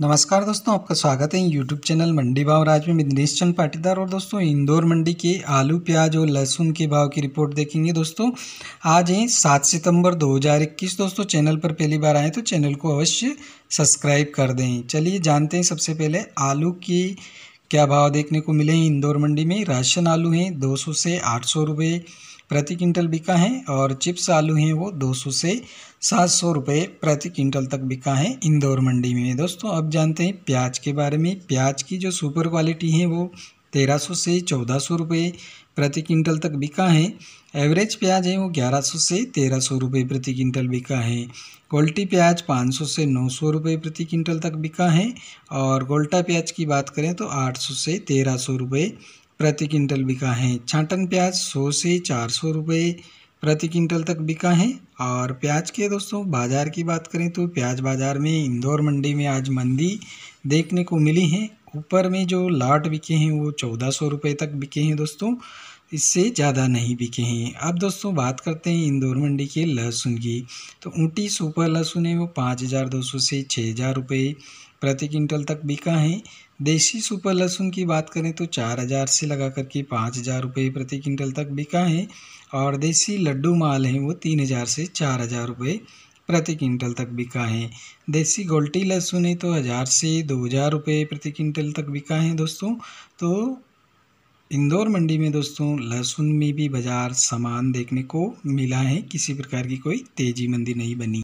नमस्कार दोस्तों आपका स्वागत है यूट्यूब चैनल मंडी भाव राज में दिनेश चंद पाटीदार और दोस्तों इंदौर मंडी के आलू प्याज और लहसुन के भाव की रिपोर्ट देखेंगे दोस्तों आज है सात सितंबर 2021 दोस्तों चैनल पर पहली बार आए तो चैनल को अवश्य सब्सक्राइब कर दें चलिए जानते हैं सबसे पहले आलू के क्या भाव देखने को मिले हैं इंदौर मंडी में राशन आलू हैं दो से आठ सौ प्रति क्विंटल बिका है और चिप्स आलू हैं वो 200 से 700 रुपए प्रति क्विंटल तक बिका है इंदौर मंडी में दोस्तों अब जानते हैं प्याज के बारे में प्याज की जो सुपर क्वालिटी है वो 1300 से 1400 रुपए प्रति क्विंटल तक बिका है एवरेज प्याज है वो 1100 से 1300 रुपए प्रति क्विंटल बिका है गोल्टी प्याज 500 से 900 रुपए प्रति क्विंटल तक बिका है और गोल्टा प्याज की बात करें तो 800 से 1300 रुपए प्रति क्विंटल बिका है छाटन प्याज सौ से चार सौ रुपये प्रति क्विंटल तक बिका है और प्याज के दोस्तों बाज़ार की बात करें तो प्याज बाज़ार में इंदौर मंडी में आज मंदी देखने को मिली है ऊपर में जो लाट बिके हैं वो चौदह सौ रुपये तक बिके हैं दोस्तों इससे ज़्यादा नहीं बिके हैं अब दोस्तों बात करते हैं इंदौर मंडी के लहसुन की तो ऊँटी सुपर लहसुन है वो पाँच हज़ार दो सौ से छः हज़ार रुपये प्रति क्विंटल तक बिका है देसी सुपर लहसुन की बात करें तो चार हज़ार से लगा कर के पाँच हज़ार रुपये प्रति क्विंटल तक बिका है और देसी लड्डू माल हैं वो तीन हज़ार से चार हज़ार रुपये प्रति क्विंटल तक बिका है देसी गोल्टी लहसुन है तो हज़ार से दो हज़ार रुपये प्रति क्विंटल तक बिका है दोस्तों तो इंदौर मंडी में दोस्तों लहसुन में भी बाजार समान देखने को मिला है किसी प्रकार की कोई तेजी मंदी नहीं बनी